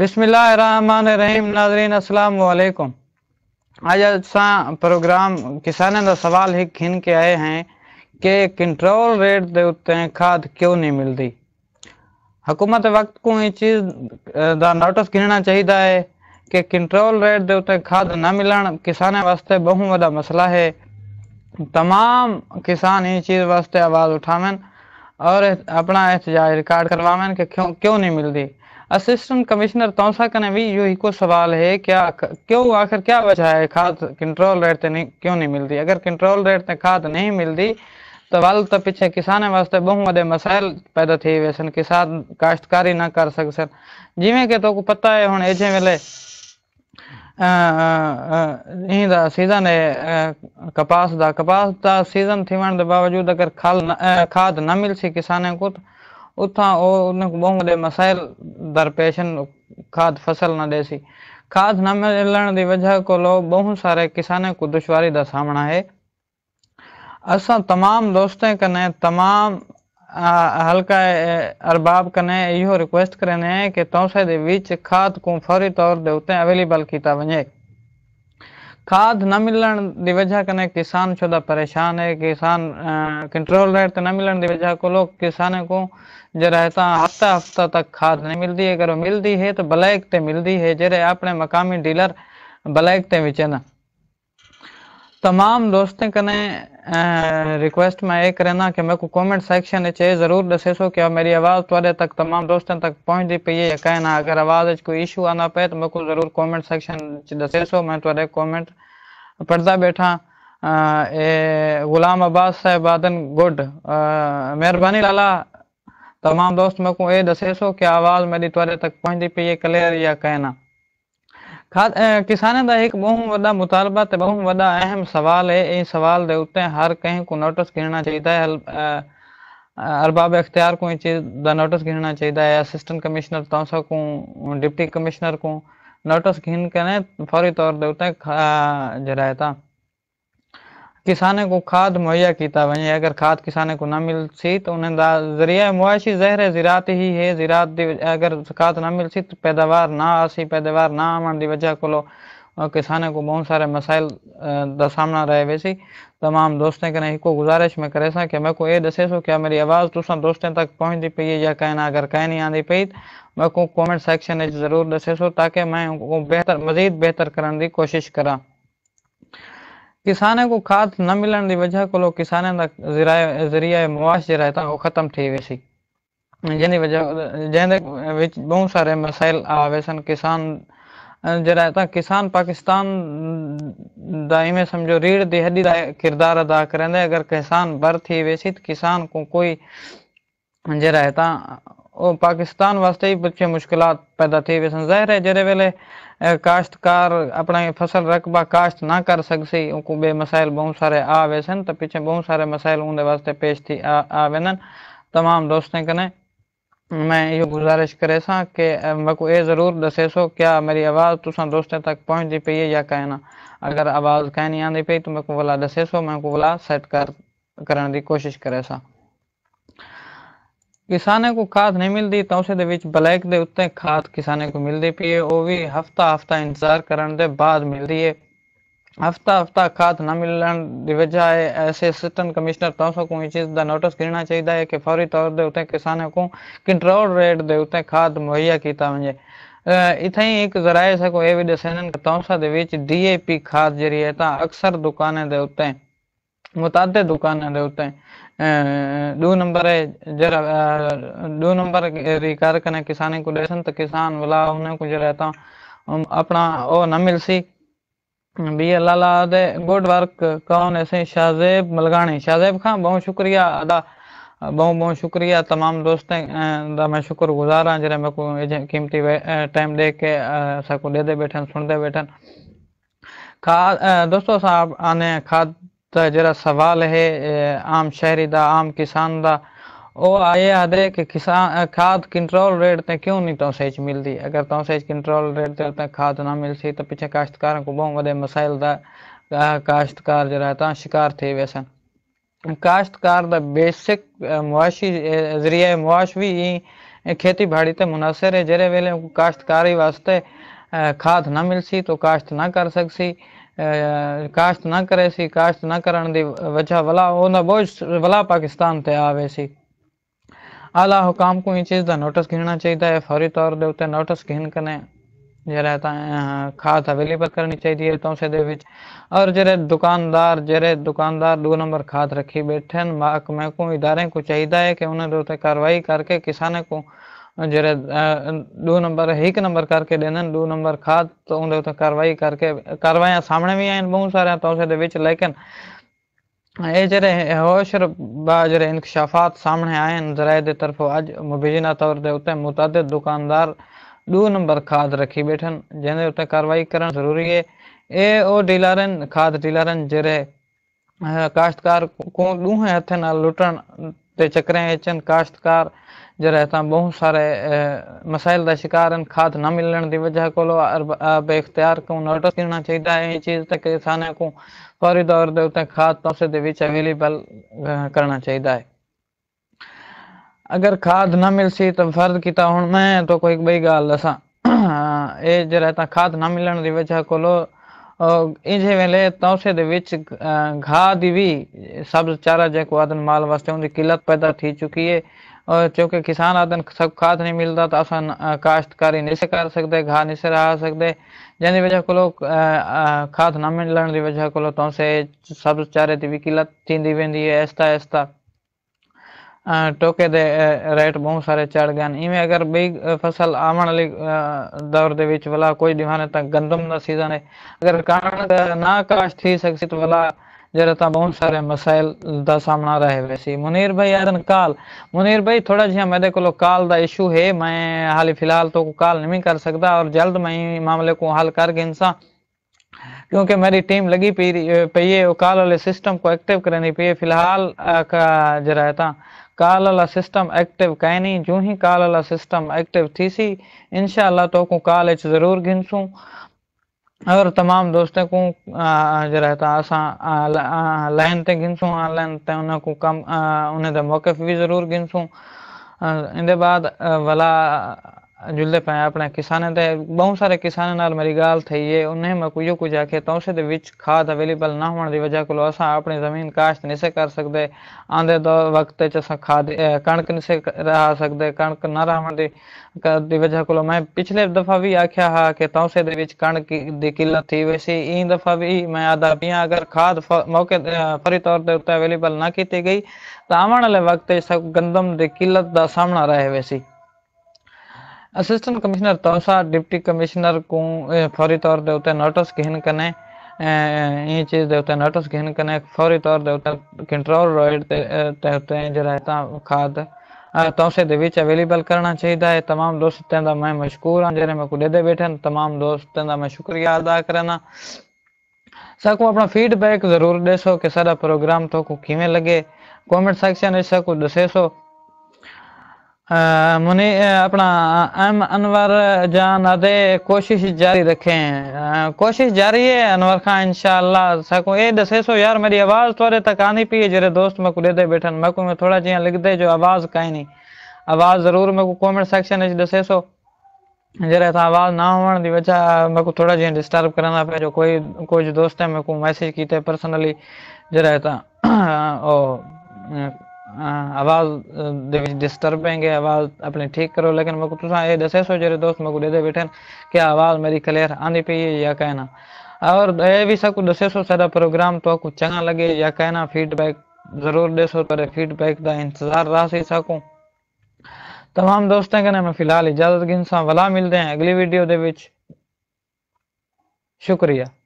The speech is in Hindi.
बिस्मिल्लाहिर्रहमानिर्रहीम नाजरीन अस्सलाम वालेकुम आज अच्छा प्रोग्राम किसान का सवाल ही खिन के आए हैं कि कंट्रोल रेट के उ खाद क्यों नहीं मिलती हुकूमत वक्त को इस चीज का नोटिस गिनना चाहिए है कि कंट्रोल रेट के उ खाद ਨਾ मिलन ਕਿਸਾਨਾਂ वास्ते बहुत वाला मसला है तमाम किसान इस चीज़ वास्ते आवाज़ उठावन और अपना एहतजाज रिकॉर्ड करवावन कि क्यों क्यों नहीं मिलती असिस्टेंट कमिश्नर तौसा का भी यू को सवाल है क्या क्यों आखिर क्या वजह है खाद कंट्रोल रेट ते नहीं क्यों नहीं मिलती अगर कंट्रोल रेट ते खाद नहीं मिलती तो वाल तो पीछे किसान वास्ते बहुत बड़े मसाइल पैदा थी वेसन किसान काश्तकारी ना कर सकसन जिम्मे के तो को पता है हूँ एजे वेले सीजन है कपास का कपास का सीजन थिवण दे बावजूद अगर खाल खाद ना मिल सी किसाने को तो उतां उनखे ॿोंग ॾे मसाइल दरपेशन खाद फसल न देसी खाद न मिलने की वजह को बहुत सारे किसान को दुशारी का सामना है अस तमाम दोस्तों कने तमाम हल्का अरबाब कने यो रिक्वेस्ट करने हैं कि तौसे के बीच खाद को फौरी तौर के उत्ते अवेलेबल किया वजे खाद न मिलण दी वजह कने किसान छोदा परेशान है किसान कंट्रोल रेट न मिलण दी वजह को लोग किसान को जरा है हफ्ता हफ्ता तक खाद नहीं मिलती अगर मिलती है तो ब्लैक ते मिलती है जरे अपने मकामी डीलर ब्लैक ते बेचना तमाम दोस्तें कने रिक्वेस्ट में ये करना कि मेरे को कमेंट सेक्शन में चाहिए ज़रूर दसेसो क्या मेरी आवाज़ थोड़े तक तमाम दोस्तों तक पहुँच दी पी है कहना अगर आवाज़ कोई इशू आना पे तो मेरे को ज़रूर कमेंट सेक्शन दसेसो मैं थोड़े कमेंट पढ़ता बैठा ए, गुलाम अब्बास साहब आदन गुड मेहरबानी लाला तमाम दोस्त मेरे को ये दसेसो क्या आवाज़ मेरी थोड़े तक पहुँच दी पी है क्लियर या कहना किसानें दा एक बहुत वड्डा मुतालबा ते बहुत वड्डा अहम सवाल है ई सवाल दे उत्ते हर कहीं को नोटिस घिरना चाहिए अरबाब अख्तियार को चीज का नोटिस घिरना चाहिए असिस्टेंट कमिश्नर तौसा को डिप्टी कमिश्नर को नोटिस घिन के फौरी तौर दे उत्ते जरायता किसान को खाद मुहैया किया वहीं अगर खाद किसान को ना मिल सी तो उन्हें जरिया मुआशी जहर ज़िरात ही है ज़िरात अगर खाद ना मिल सी तो पैदावार ना आसी पैदावार ना आवन की वजह को किसान को बहुत सारे मसाइल का सामना रहे वैसी तमाम दोस्तों के एक गुजारिश में करे सा मैं को ये दसे सो क्या मेरी आवाज़ तुस दोस्तों तक पहुँची पी है या कहीं ना अगर कहीं नहीं आती पी मैं को कॉमेंट सेक्शन ज़रूर दसे सो ताकि मैं बेहतर मज़ीद बेहतर करने की कोशिश करा किसान को खाद न मिलने की वजह को किसान जरिया मुआश जो खत्म थी वे जी वजह जैसे बहुत सारे मसाइल आवे सन किसान जरा किसान पाकिस्तान दाइमे समझो रीढ़ की हड्डी का किरदार अदा करें अगर किसान बर थी वे तो किसान को कोई जरा पाकिस्तान वास्ते ही बच्चे मुश्किल पैदा थी वे सन जाहिर है जड़े वेले काश्तकार अपना फसल रकबा काश्त ना कर सकसी उनको बे मसाइल बहुत सारे आ वे सन तो पीछे बहुत सारे मसाइल उनके वास्ते पेश थी आ, आ वेनन तमाम दोस्तें कने मैं यो गुजारिश करे सा कि मको ए ज़रूर दसे सो क्या मेरी आवाज़ तुसा दोस्तें तक पहुँचती पई है या कहना अगर आवाज़ कहनी आंदी पई तो मको को वाला दसे सो मैं को वाला सेट कर करने की कोशिश करे सा ਕਿਸਾਨਾਂ ਨੂੰ ਖਾਦ ਨਹੀਂ ਮਿਲਦੀ ਤਾਂ ਉਸ ਦੇ ਵਿੱਚ ਬਲੈਕ ਦੇ ਉੱਤੇ ਖਾਦ ਕਿਸਾਨਾਂ ਨੂੰ ਮਿਲਦੀ ਪਈ ਹੈ ਉਹ ਵੀ ਹਫਤਾ ਹਫਤਾ ਇੰਤਜ਼ਾਰ ਕਰਨ ਦੇ ਬਾਅਦ ਮਿਲਦੀ ਹੈ ਹਫਤਾ ਹਫਤਾ ਖਾਦ ਨਾ ਮਿਲਣ ਦੀ ਵਜ੍ਹਾ ਹੈ ਐਸੇ ਸਿਸਟਮ ਕਮਿਸ਼ਨਰ ਤੋਂ ਸੋ ਕੋਈ ਚੀਜ਼ ਦਾ ਨੋਟਿਸ ਕਰਨਾ ਚਾਹੀਦਾ ਹੈ ਕਿ ਫੌਰੀ ਤੌਰ ਦੇ ਉੱਤੇ ਕਿਸਾਨਾਂ ਨੂੰ ਕੰਟਰੋਲ ਰੇਟ ਦੇ ਉੱਤੇ ਖਾਦ ਮੁਹੱਈਆ ਕੀਤਾ ਵਜੇ ਇਥੇ ਇੱਕ ਜ਼ਰਾਇ ਸਾ ਕੋ ਇਹ ਵੀ ਦੱਸਣ ਕਤੌਂਸਾ ਦੇ ਵਿੱਚ ਡੀਏਪੀ ਖਾਦ ਜਰੀਏ ਹੈ ਤਾਂ ਅਕਸਰ ਦੁਕਾਨਾਂ ਦੇ ਉੱਤੇ ਮੁਤਾਦੇ ਦੁਕਾਨਾਂ ਦੇ ਉੱਤੇ दो नंबर है जरा दो नंबर री कार कने किसाने को देसन तो किसान वाला उन्हें कुछ रहता अपना ओ न मिल सी बी लाला दे गुड वर्क कौन ऐसे शाजेब मलगानी शाजेब खान बहुत शुक्रिया अदा बहुत बहुत शुक्रिया तमाम दोस्तें दा मैं शुक्र गुजार हाँ जरा मेरे को कीमती टाइम दे के सबको दे दे बैठन सुन दे बैठन खा दोस्तों साहब आने खाद का तो जरा सवाल है आम शहरी का आम किसान का ओ आए आदे कि किसान खाद कंट्रोल रेट ते क्यों नहीं तो सही मिलती अगर तो सही कंट्रोल रेट ते, ते खाद ना मिल सी तो पीछे काश्तकारों को बहुत बड़े मसाइल का काश्तकार जरा ता शिकार थे वैसा काश्तकार का बेसिक मुआशी जरिए मुआश भी खेती बाड़ी ते मुनासिर है जरे वेले काश्तकारी वास्ते खाद ना मिल सी तो काश्त ना कर सकसी काश्त ना करे सी काश्त ना करण दी वजह वला ओंदा बोझ वला पाकिस्तान ते आवे सी आला हुकाम को ये चीज़ का नोटिस घिनना चाहिए फौरी तौर के उत्ते नोटिस घिन कने ਜਿਹੜਾ ਤਾਂ ਖਾਦ ਅਵੇਲੇਬਲ ਕਰਨੀ ਚਾਹੀਦੀ ਹੈ ਤੌਂਸੇ ਦੇ ਵਿੱਚ ਔਰ ਜਿਹੜੇ ਦੁਕਾਨਦਾਰ ਜਿਹੜੇ ਦੁਕਾਨਦਾਰ ਦੋ ਨੰਬਰ ਖਾਦ ਰੱਖੀ ਬੈਠੇ ਹਨ ਮਹਿਕਮੇ ਕੋ ਇਦਾਰੇ ਕੋ ਚਾਹੀਦਾ ਹੈ ਕਿ ਉਹਨਾਂ ਦੇ ਉੱਤੇ ਕਾਰਵਾਈ ਕਰਕੇ ਕਿਸਾਨਾਂ ਕੋ જ્યારે દો નંબર હિક નંબર ਕਰਕੇ દેને દો નंबर ખાદ તો ઉંદે તો કાર્યવાહી કરકે કાર્યવાही સામણે આइन बहुत सारे तो से विच लेकिन ये जरे होशर जरे इंकशाफात सामने आइन जराए दे तरफो अज मुबीना तौर दे उते मुतादिद दुकानदार दो नंबर खाद रखी बैठन जेने उते कार्रवाई करन जरूरी है ए ओ डीलरन खाद डीलर जरे काश्तकार को दूहे हथे ना लुटन ते चक्रे अचन काश्तकार जरा इतना बहुत सारे मसाइल का शिकार हैं खाद ना मिलने की वजह को बेख्तियार को नोटिस करना चाहिए है ये चीज़ तक किसानों को फौरी तौर के उत्ते खाद पैसे के अवेलेबल करना चाहिए है अगर खाद ना मिल सी तो फर्ज किया हूँ मैं तो कोई बई गाल दसा ये जरा इतना खाद ना मिलने की वजह को इजे वेले तौसे दे विच घा दी भी सब्ज चारा जो आदन माल वास्ते उनकी किल्लत पैदा थी चुकी है અ કારણ કે કિસાન આદન સબ ખાત નહીં મિલતા તો આસન કાષ્ટકારી નહિ કર સકદે ઘા નહિ રહા સકદે જની وجہ કોલો ખાત ના મિલન દી وجہ કોલો તો સે સબ ચારે તે વિકિલત થી દી વેndi હૈ આયસ્તા આયસ્તા ટોકે દે રેટ બહુ સારે ચડ ગયે ઇમે અગર બેગ ફસલ આવણ લિ દવર દે وچ વલા કોઈ દિવાને ત ગંદમ નો સીઝન હે અગર કા ના કાષ્ટ થી સકસે ત વલા जरा ता बहुत सारे मसाइल का सामना रहे वैसे मुनीर भाई यादन कॉल मुनीर भाई थोड़ा जहाँ मेरे को कॉल का इशू है मैं हाल फिलहाल तो कॉल नहीं कर सकता और जल्द मैं ही मामले को हल करके इंसान क्योंकि मेरी टीम लगी पी पे कॉल वाले सिस्टम को एक्टिव करनी पे फिलहाल का जरा था कॉल वाला सिस्टम एक्टिव कहनी जो ही कॉल वाला सिस्टम एक्टिव थी सी इनशाला तो को काल जरूर गिनसूँ अगर तमाम दोस्त को जो लाइन ते घिनसूं ऑनलाइन ते कम उन ते मौक़ बि ज़रूरु इन बाद भला ਜੁਲਦੇ ਪਏ ਆਪਣੇ ਕਿਸਾਨਾਂ ਦੇ ਬਹੁਤ ਸਾਰੇ ਕਿਸਾਨਾਂ ਨਾਲ ਮੇਰੀ ਗੱਲ થઈ ਏ ਉਹਨੇ ਮੈਂ ਕੋਈ ਕੁਝ ਆਖੇ ਤਾਂ ਉਸ ਦੇ ਵਿੱਚ ਖਾਦ ਅਵੇਲੇਬਲ ਨਾ ਹੋਣ ਦੀ ਵਜ੍ਹਾ ਕੋਲ ਅਸਾਂ ਆਪਣੀ ਜ਼ਮੀਨ ਕਾਸ਼ਤ ਨਹੀਂ ਸੇ ਕਰ ਸਕਦੇ ਆਂਦੇ ਦਾ ਵਕਤ ਚ ਅਸਾਂ ਖਾਦ ਕਣਕ ਨਹੀਂ ਸੇ ਰਹਾ ਸਕਦੇ ਕਣਕ ਨਾ ਰਹਿਣ ਦੀ ਦੀ ਵਜ੍ਹਾ ਕੋਲ ਮੈਂ ਪਿਛਲੇ ਦਫਾ ਵੀ ਆਖਿਆ ਹਾਂ ਕਿ ਤਾਂ ਉਸ ਦੇ ਵਿੱਚ ਕਣਕ ਦੀ ਕਿੱਲਤ ਸੀ ਵੈਸੇ ਇਹ ਦਫਾ ਵੀ ਮੈਂ ਆਦਾ ਪਿਆ ਅਗਰ ਖਾਦ ਮੌਕੇ ਫਰੀ ਤੌਰ ਤੇ ਉੱਤੇ ਅਵੇਲੇਬਲ ਨਾ ਕੀਤੀ ਗਈ ਤਾਂ ਆਉਣ ਵਾਲੇ ਵਕਤ ਤੇ ਗੰਦਮ ਦੀ ਕਿੱਲਤ ਦਾ ਸਾਹਮਣਾ ਰਹੇ ਵੈਸੀ असिस्टेंट कमिश्नर तौसा डिप्टी कमिश्नर को फौरी तौर ते उते नोटिस किन कने ये चीज दे उते नोटिस किन कने फौरी तौर ते उते कंट्रोल रॉयड ते ते उते जरा ता खाद तौसे दे विच अवेलेबल करना चाहिए है तमाम दोस्तों दा मैं मशकूर हां जेरे मैं को दे दे बैठे तमाम दोस्तों दा मैं शुक्रिया अदा करना सको अपना फीडबैक जरूर देसो कि सारा प्रोग्राम तो को किवें लगे कमेंट सेक्शन में साको दसेसो मुनी अपना एम अनवर जान अदे कोशिश जारी रखे हैं कोशिश जारी है अनवर खान इंशाल्लाह सको ए दसे सो यार मेरी आवाज़ तोरे तक आनी पी जरे दोस्त मकु दे दे बैठन मकु में थोड़ा जिया लिख दे जो आवाज़ काई नहीं आवाज़ ज़रूर मकु कमेंट सेक्शन में दसे सो जरे था आवाज़ ना होण दी वजह मकु थोड़ा जिया डिस्टर्ब करना पे जो कोई कुछ दोस्त है मकु मैसेज कीते पर्सनली जरे था ओ आवाज दे विच है आवाज अपने ठीक करो लेकिन मको तुसा ए दसे सो जरे दोस्त मको दे दे बैठे कि आवाज मेरी क्लियर आनी पी है या कहना और ये भी सको दसे सो सदा प्रोग्राम तो को चंगा लगे या कहना फीडबैक जरूर दे सो पर फीडबैक का इंतजार रह सी सकूं तमाम दोस्तों के मैं फिलहाल इजाजत गिन सा वला मिलते हैं अगली वीडियो के शुक्रिया